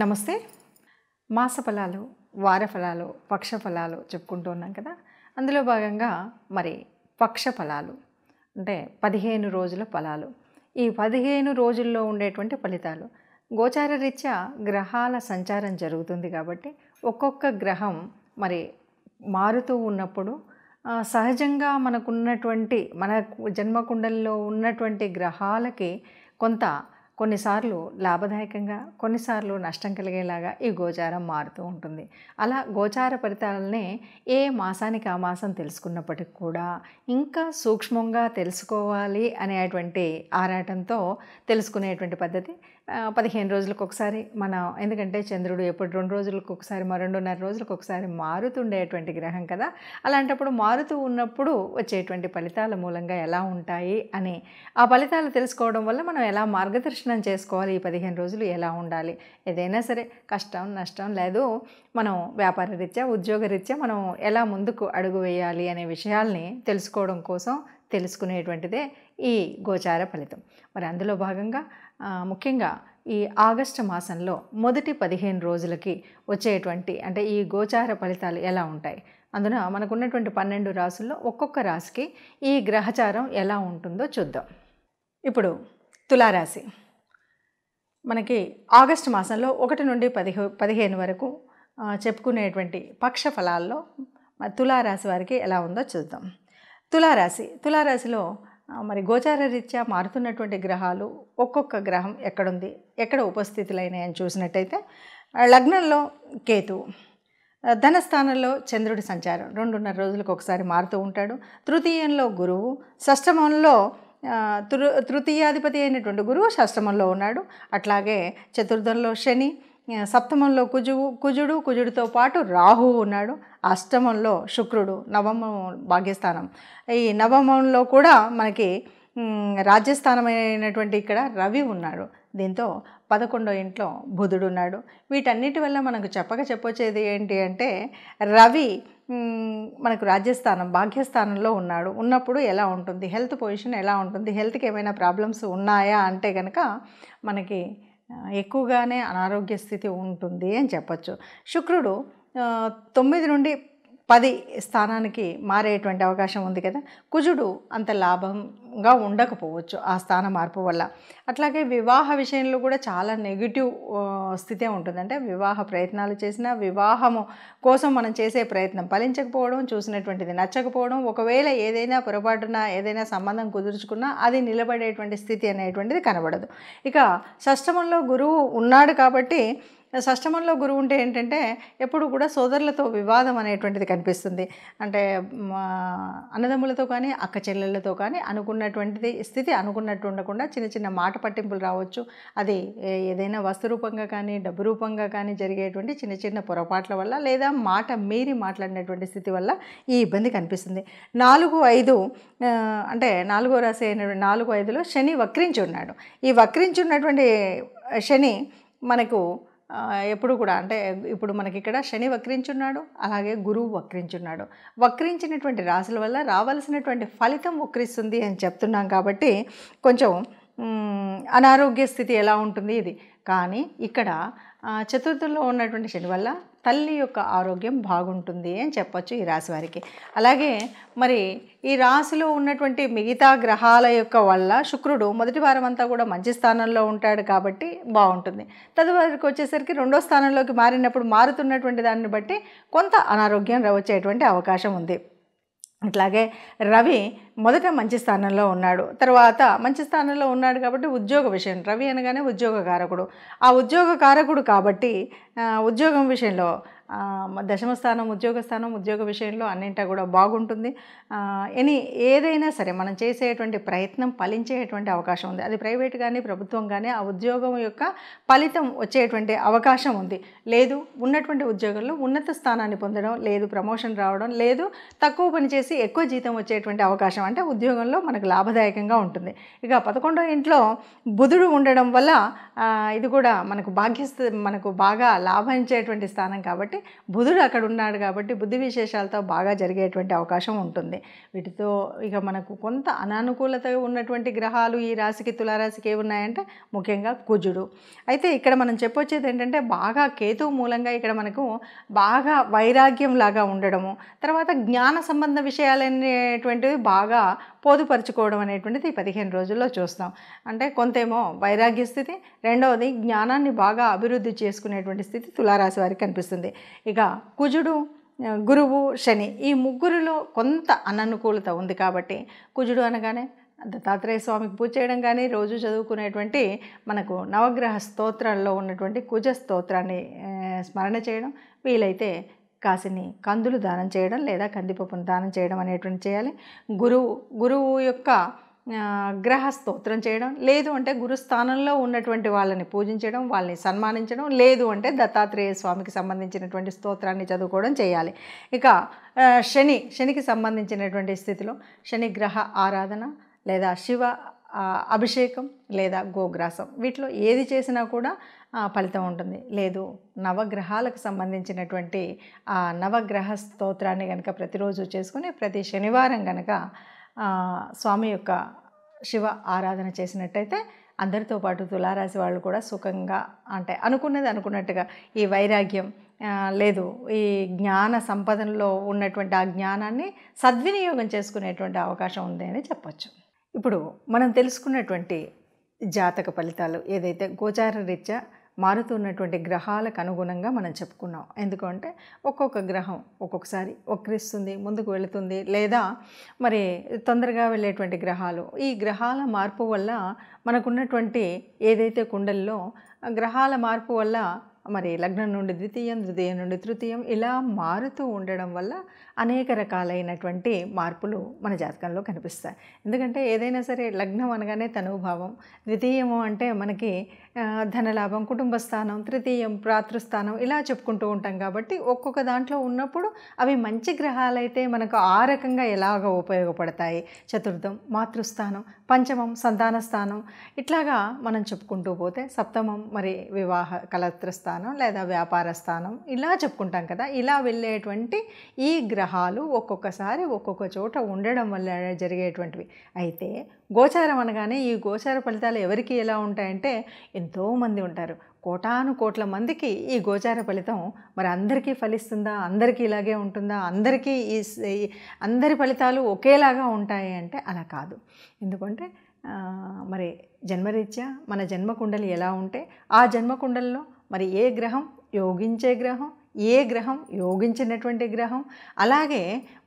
నమస్తే మాస ఫలాలు వార ఫలాలు పక్ష ఫలాలు చెప్పుకుంటూ ఉన్నాం కదా అందులో భాగంగా మరి పక్ష ఫలాలు అంటే పదిహేను రోజుల ఫలాలు ఈ పదిహేను రోజుల్లో ఉండేటువంటి ఫలితాలు గోచార రీత్యా గ్రహాల సంచారం జరుగుతుంది కాబట్టి ఒక్కొక్క గ్రహం మరి మారుతూ ఉన్నప్పుడు సహజంగా మనకున్నటువంటి మన జన్మకుండల్లో ఉన్నటువంటి గ్రహాలకి కొంత కొన్నిసార్లు లాభదాయకంగా కొన్నిసార్లు నష్టం కలిగేలాగా ఈ గోచారం మారుతూ ఉంటుంది అలా గోచార ఫలితాలనే ఏ మాసానికి ఆ మాసం తెలుసుకున్నప్పటికి కూడా ఇంకా సూక్ష్మంగా తెలుసుకోవాలి అనేటువంటి ఆరాటంతో తెలుసుకునేటువంటి పద్ధతి పదిహేను రోజులకు ఒకసారి మనం ఎందుకంటే చంద్రుడు ఎప్పుడు రెండు రోజులకు ఒకసారి మా రెండున్నర రోజులకు ఒకసారి మారుతుండేటువంటి గ్రహం కదా అలాంటప్పుడు మారుతూ ఉన్నప్పుడు వచ్చేటువంటి ఫలితాల మూలంగా ఎలా ఉంటాయి అని ఆ ఫలితాలు తెలుసుకోవడం వల్ల మనం ఎలా మార్గదర్శనం చేసుకోవాలి ఈ పదిహేను రోజులు ఎలా ఉండాలి ఏదైనా సరే కష్టం నష్టం లేదు మనం వ్యాపార రీత్యా ఉద్యోగ రీత్యా మనం ఎలా ముందుకు అడుగు వేయాలి అనే విషయాల్ని తెలుసుకోవడం కోసం తెలుసుకునేటువంటిదే ఈ గోచార ఫలితం మరి అందులో భాగంగా ముఖ్యంగా ఈ ఆగస్టు మాసంలో మొదటి పదిహేను రోజులకి వచ్చేటువంటి అంటే ఈ గోచార ఫలితాలు ఎలా ఉంటాయి అందున మనకున్నటువంటి పన్నెండు రాసుల్లో ఒక్కొక్క రాశికి ఈ గ్రహచారం ఎలా ఉంటుందో చూద్దాం ఇప్పుడు తులారాశి మనకి ఆగస్టు మాసంలో ఒకటి నుండి పదిహే పదిహేను వరకు చెప్పుకునేటువంటి పక్ష ఫలాల్లో తులారాశి వారికి ఎలా ఉందో చూద్దాం తులారాశి తులారాశిలో మరి గోచార రీత్యా మారుతున్నటువంటి గ్రహాలు ఒక్కొక్క గ్రహం ఎక్కడుంది ఎక్కడ ఉపస్థితులైనాయని చూసినట్టయితే లగ్నంలో కేతు ధనస్థానంలో చంద్రుడి సంచారం రెండున్నర రోజులకు ఒకసారి మారుతూ ఉంటాడు తృతీయంలో గురువు షష్టమంలో తృ తృతీయాధిపతి అయినటువంటి గురువు షష్టమంలో ఉన్నాడు అట్లాగే చతుర్థంలో శని సప్తమంలో కుజువు కుజుడు కుజుడితో పాటు రాహువు ఉన్నాడు అష్టమంలో శుక్రుడు నవమం భాగ్యస్థానం ఈ నవమంలో కూడా మనకి రాజ్యస్థానమైనటువంటి ఇక్కడ రవి ఉన్నాడు దీంతో పదకొండో ఇంట్లో బుధుడు ఉన్నాడు వీటన్నిటి వల్ల మనకు చెప్పక చెప్పొచ్చేది ఏంటి అంటే రవి మనకు రాజ్యస్థానం భాగ్యస్థానంలో ఉన్నాడు ఉన్నప్పుడు ఎలా ఉంటుంది హెల్త్ పొజిషన్ ఎలా ఉంటుంది హెల్త్కి ఏమైనా ప్రాబ్లమ్స్ ఉన్నాయా అంటే కనుక మనకి ఎక్కువగానే అనారోగ్య స్థితి ఉంటుంది అని చెప్పచ్చు శుక్రుడు తొమ్మిది నుండి పది స్థానానికి మారేటువంటి అవకాశం ఉంది కదా కుజుడు అంత లాభం గా ఉండకపోవచ్చు ఆ స్థాన మార్పు వల్ల అట్లాగే వివాహ విషయంలో కూడా చాలా నెగిటివ్ స్థితే ఉంటుంది అంటే వివాహ ప్రయత్నాలు చేసిన వివాహము కోసం మనం చేసే ప్రయత్నం ఫలించకపోవడం చూసినటువంటిది నచ్చకపోవడం ఒకవేళ ఏదైనా పొరపాటున ఏదైనా సంబంధం కుదుర్చుకున్నా అది నిలబడేటువంటి స్థితి అనేటువంటిది కనబడదు ఇక షష్టమంలో గురువు ఉన్నాడు కాబట్టి షష్టమంలో గురువు ఉంటే ఏంటంటే ఎప్పుడు కూడా సోదరులతో వివాదం అనేటువంటిది కనిపిస్తుంది అంటే అన్నదమ్ములతో కానీ అక్క చెల్లెళ్ళతో కానీ అనుకున్న అనుకున్నటువంటిది స్థితి అనుకున్నట్టు ఉండకుండా చిన్న చిన్న మాట పట్టింపులు రావచ్చు అది ఏదైనా వస్తు రూపంగా కానీ డబ్బు రూపంగా కానీ జరిగేటువంటి చిన్న చిన్న పొరపాట్ల వల్ల లేదా మాట మీరి మాట్లాడినటువంటి స్థితి వల్ల ఈ ఇబ్బంది కనిపిస్తుంది నాలుగు ఐదు అంటే నాలుగో రాసి అయినటువంటి నాలుగు ఐదులో శని వక్రించి ఉన్నాడు ఈ వక్రించి ఉన్నటువంటి శని మనకు ఎప్పుడు కూడా అంటే ఇప్పుడు మనకి ఇక్కడ శని వక్రించున్నాడు అలాగే గురువు వక్రించున్నాడు వక్రించినటువంటి రాశుల వల్ల రావాల్సినటువంటి ఫలితం వక్రిస్తుంది అని చెప్తున్నాం కాబట్టి కొంచెం అనారోగ్య స్థితి ఎలా ఉంటుంది ఇది కానీ ఇక్కడ చతుర్థుల్లో ఉన్నటువంటి శని వల్ల తల్లి యొక్క ఆరోగ్యం బాగుంటుంది అని చెప్పొచ్చు ఈ రాశి వారికి అలాగే మరి ఈ రాశిలో ఉన్నటువంటి మిగతా గ్రహాల యొక్క వల్ల శుక్రుడు మొదటి వారం అంతా కూడా మంచి స్థానంలో ఉంటాడు కాబట్టి బాగుంటుంది తదువరకు వచ్చేసరికి రెండో స్థానంలోకి మారినప్పుడు మారుతున్నటువంటి దాన్ని బట్టి కొంత అనారోగ్యం వచ్చేటువంటి అవకాశం ఉంది అట్లాగే రవి మొదట మంచి స్థానంలో ఉన్నాడు తర్వాత మంచి స్థానంలో ఉన్నాడు కాబట్టి ఉద్యోగ విషయం రవి అనగానే ఉద్యోగ కారకుడు ఆ ఉద్యోగ కారకుడు కాబట్టి ఉద్యోగం విషయంలో దశమస్థానం ఉద్యోగ స్థానం ఉద్యోగ విషయంలో అన్నింటా కూడా బాగుంటుంది ఎనీ ఏదైనా సరే మనం చేసేటువంటి ప్రయత్నం ఫలించేటువంటి అవకాశం ఉంది అది ప్రైవేట్ కానీ ప్రభుత్వం కానీ ఆ ఉద్యోగం యొక్క ఫలితం వచ్చేటువంటి అవకాశం ఉంది లేదు ఉన్నటువంటి ఉద్యోగంలో ఉన్నత స్థానాన్ని పొందడం లేదు ప్రమోషన్ రావడం లేదు తక్కువ పని ఎక్కువ జీతం వచ్చేటువంటి అవకాశం అంటే ఉద్యోగంలో మనకు లాభదాయకంగా ఉంటుంది ఇక పదకొండో ఇంట్లో బుధుడు ఉండడం వల్ల ఇది కూడా మనకు భాగ్యస్థ మనకు బాగా లాభించేటువంటి స్థానం కాబట్టి కాబట్టి బుధుడు అక్కడ ఉన్నాడు కాబట్టి బుద్ధి విశేషాలతో బాగా జరిగేటువంటి అవకాశం ఉంటుంది వీటితో ఇక మనకు కొంత అనానుకూలత ఉన్నటువంటి గ్రహాలు ఈ రాశికి తులారాశికి ఉన్నాయంటే ముఖ్యంగా కుజుడు అయితే ఇక్కడ మనం చెప్పొచ్చేది ఏంటంటే బాగా కేతువు మూలంగా ఇక్కడ మనకు బాగా వైరాగ్యం లాగా ఉండడము తర్వాత జ్ఞాన సంబంధ విషయాలనేటువంటివి బాగా పోదుపరుచుకోవడం అనేటువంటిది ఈ పదిహేను రోజుల్లో చూస్తాం అంటే కొంతేమో వైరాగ్య స్థితి రెండవది జ్ఞానాన్ని బాగా అభివృద్ధి చేసుకునేటువంటి స్థితి తులారాశి వారికి కనిపిస్తుంది ఇక కుజుడు గురువు శని ఈ ముగ్గురులో కొంత అననుకూలత ఉంది కాబట్టి కుజుడు అనగానే దత్తాత్రేయ స్వామికి పూజ చేయడం కానీ రోజు చదువుకునేటువంటి మనకు నవగ్రహ స్తోత్రాల్లో ఉన్నటువంటి కుజ స్తోత్రాన్ని స్మరణ చేయడం వీలైతే కాసిని కందులు దానం చేయడం లేదా కందిపప్పును దానం చేయడం అనేటువంటి చేయాలి గురువు గురువు యొక్క గ్రహ స్తోత్రం చేయడం లేదు అంటే గురుస్థానంలో ఉన్నటువంటి వాళ్ళని పూజించడం వాళ్ళని సన్మానించడం లేదు అంటే దత్తాత్రేయ స్వామికి సంబంధించినటువంటి స్తోత్రాన్ని చదువుకోవడం చేయాలి ఇక శని శనికి సంబంధించినటువంటి స్థితిలో శని గ్రహ ఆరాధన లేదా శివ అభిషేకం లేదా గోగ్రాసం వీటిలో ఏది చేసినా కూడా ఫలితం ఉంటుంది లేదు నవగ్రహాలకు సంబంధించినటువంటి నవగ్రహ స్తోత్రాన్ని కనుక ప్రతిరోజు చేసుకుని ప్రతి శనివారం కనుక స్వామి యొక్క శివ ఆరాధన చేసినట్టయితే అందరితో పాటు తులారాశి వాళ్ళు కూడా సుఖంగా అంటే అనుకున్నది అనుకున్నట్టుగా ఈ వైరాగ్యం లేదు ఈ జ్ఞాన సంపదనలో ఉన్నటువంటి ఆ జ్ఞానాన్ని సద్వినియోగం చేసుకునేటువంటి అవకాశం ఉంది అని చెప్పచ్చు ఇప్పుడు మనం తెలుసుకున్నటువంటి జాతక ఫలితాలు ఏదైతే గోచార రీత్యా మారుతున్నటువంటి గ్రహాలకు అనుగుణంగా మనం చెప్పుకున్నాం ఎందుకంటే ఒక్కొక్క గ్రహం ఒక్కొక్కసారి వక్రిస్తుంది ముందుకు వెళుతుంది లేదా మరి తొందరగా వెళ్ళేటువంటి గ్రహాలు ఈ గ్రహాల మార్పు వల్ల మనకున్నటువంటి ఏదైతే కుండల్లో గ్రహాల మార్పు వల్ల మరి లగ్నం నుండి ద్వితీయం ద్వితీయం నుండి తృతీయం ఇలా మారుతూ ఉండడం వల్ల అనేక రకాలైనటువంటి మార్పులు మన జాతకంలో కనిపిస్తాయి ఎందుకంటే ఏదైనా సరే లగ్నం అనగానే తనుభావం ద్వితీయము అంటే మనకి ధనలాభం కుటుంబ స్థానం తృతీయం ప్రాతృస్థానం ఇలా చెప్పుకుంటూ ఉంటాం కాబట్టి ఒక్కొక్క దాంట్లో ఉన్నప్పుడు అవి మంచి గ్రహాలైతే మనకు ఆ రకంగా ఎలాగ ఉపయోగపడతాయి చతుర్థం మాతృస్థానం పంచమం సంతాన స్థానం ఇట్లాగా మనం చెప్పుకుంటూ పోతే సప్తమం మరి వివాహ కలత్ర స్థానం స్థానం లేదా వ్యాపార స్థానం ఇలా చెప్పుకుంటాం కదా ఇలా వెళ్ళేటువంటి ఈ గ్రహాలు ఒక్కొక్కసారి ఒక్కొక్క చోట ఉండడం వల్ల జరిగేటువంటివి అయితే గోచారం అనగానే ఈ గోచార ఫలితాలు ఎవరికి ఎలా ఉంటాయంటే ఎంతోమంది ఉంటారు కోటాను కోట్ల మందికి ఈ గోచార ఫలితం మరి అందరికీ ఫలిస్తుందా అందరికీ ఇలాగే ఉంటుందా అందరికీ ఈ అందరి ఫలితాలు ఒకేలాగా ఉంటాయి అంటే అలా కాదు ఎందుకంటే మరి జన్మరీత్యా మన జన్మకుండలు ఎలా ఉంటే ఆ జన్మకుండల్లో మరి ఏ గ్రహం యోగించే గ్రహం ఏ గ్రహం యోగించినటువంటి గ్రహం అలాగే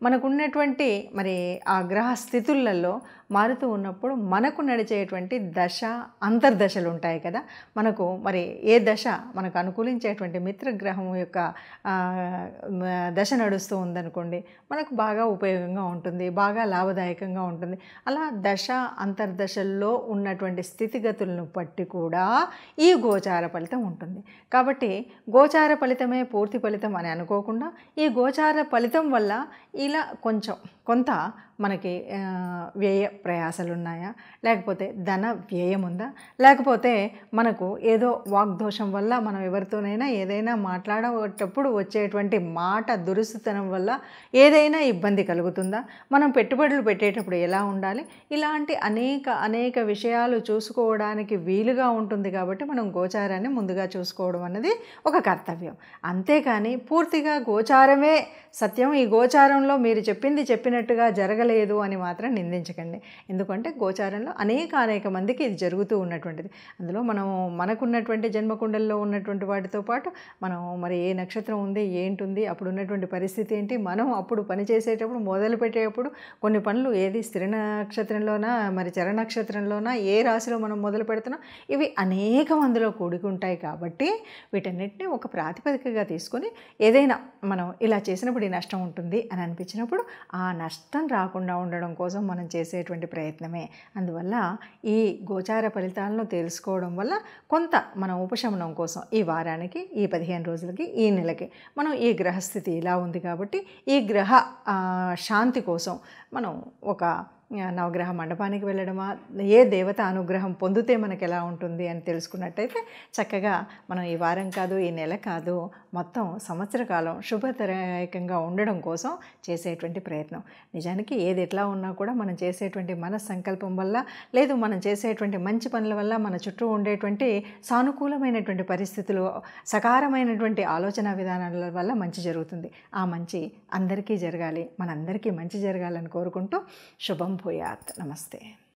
మనకున్నటువంటి మరి ఆ గ్రహ స్థితులలో మారుతూ ఉన్నప్పుడు మనకు నడిచేటువంటి దశ అంతర్దశలు ఉంటాయి కదా మనకు మరి ఏ దశ మనకు అనుకూలించేటువంటి మిత్రగ్రహం యొక్క దశ నడుస్తూ ఉందనుకోండి మనకు బాగా ఉపయోగంగా ఉంటుంది బాగా లాభదాయకంగా ఉంటుంది అలా దశ అంతర్దశల్లో ఉన్నటువంటి స్థితిగతులను బట్టి కూడా ఈ గోచార ఫలితం ఉంటుంది కాబట్టి గోచార ఫలితమే పూర్తి ఫలితం అని అనుకోకుండా ఈ గోచార ఫలితం వల్ల ఇలా కొంచెం కొంత మనకి వ్యయ ప్రయాసాలు ఉన్నాయా లేకపోతే ధన వ్యయం ఉందా లేకపోతే మనకు ఏదో వాగ్దోషం వల్ల మనం ఎవరితోనైనా ఏదైనా మాట్లాడేటప్పుడు వచ్చేటువంటి మాట దురుసుతనం వల్ల ఏదైనా ఇబ్బంది కలుగుతుందా మనం పెట్టుబడులు పెట్టేటప్పుడు ఎలా ఉండాలి ఇలాంటి అనేక అనేక విషయాలు చూసుకోవడానికి వీలుగా ఉంటుంది కాబట్టి మనం గోచారాన్ని ముందుగా చూసుకోవడం అన్నది ఒక కర్తవ్యం అంతేకాని పూర్తిగా గోచారమే సత్యం ఈ గోచారంలో మీరు చెప్పింది చెప్పినట్టుగా జరగ జరగలేదు అని మాత్రం నిందించకండి ఎందుకంటే గోచారంలో అనేక అనేక మందికి ఇది జరుగుతూ ఉన్నటువంటిది అందులో మనం మనకున్నటువంటి జన్మకుండల్లో ఉన్నటువంటి వాటితో పాటు మనం మరి ఏ నక్షత్రం ఉంది ఏంటుంది అప్పుడు ఉన్నటువంటి పరిస్థితి ఏంటి మనం అప్పుడు పని చేసేటప్పుడు మొదలు పెట్టేటప్పుడు కొన్ని పనులు ఏది స్థిర నక్షత్రంలోనా మరి చర నక్షత్రంలోనా ఏ రాశిలో మనం మొదలు పెడుతున్నాం ఇవి అనేక మందిలో ఉంటాయి కాబట్టి వీటన్నిటిని ఒక ప్రాతిపదికగా తీసుకొని ఏదైనా మనం ఇలా చేసినప్పుడు ఈ నష్టం ఉంటుంది అని అనిపించినప్పుడు ఆ నష్టం రాకుండా రాకుండా ఉండడం కోసం మనం చేసేటువంటి ప్రయత్నమే అందువల్ల ఈ గోచార ఫలితాలను తెలుసుకోవడం వల్ల కొంత మన ఉపశమనం కోసం ఈ వారానికి ఈ పదిహేను రోజులకి ఈ నెలకి మనం ఈ గ్రహస్థితి ఇలా ఉంది కాబట్టి ఈ గ్రహ శాంతి కోసం మనం ఒక నవగ్రహ మండపానికి వెళ్ళడమా ఏ దేవత అనుగ్రహం పొందితే మనకు ఎలా ఉంటుంది అని తెలుసుకున్నట్టయితే చక్కగా మనం ఈ వారం కాదు ఈ నెల కాదు మొత్తం సంవత్సర కాలం శుభదాయకంగా ఉండడం కోసం చేసేటువంటి ప్రయత్నం నిజానికి ఏది ఎట్లా ఉన్నా కూడా మనం చేసేటువంటి మన సంకల్పం వల్ల లేదు మనం చేసేటువంటి మంచి పనుల వల్ల మన చుట్టూ ఉండేటువంటి సానుకూలమైనటువంటి పరిస్థితులు సకారమైనటువంటి ఆలోచన విధానాల వల్ల మంచి జరుగుతుంది ఆ మంచి అందరికీ జరగాలి మనందరికీ మంచి జరగాలని కోరుకుంటూ శుభం शंभुयात नमस्ते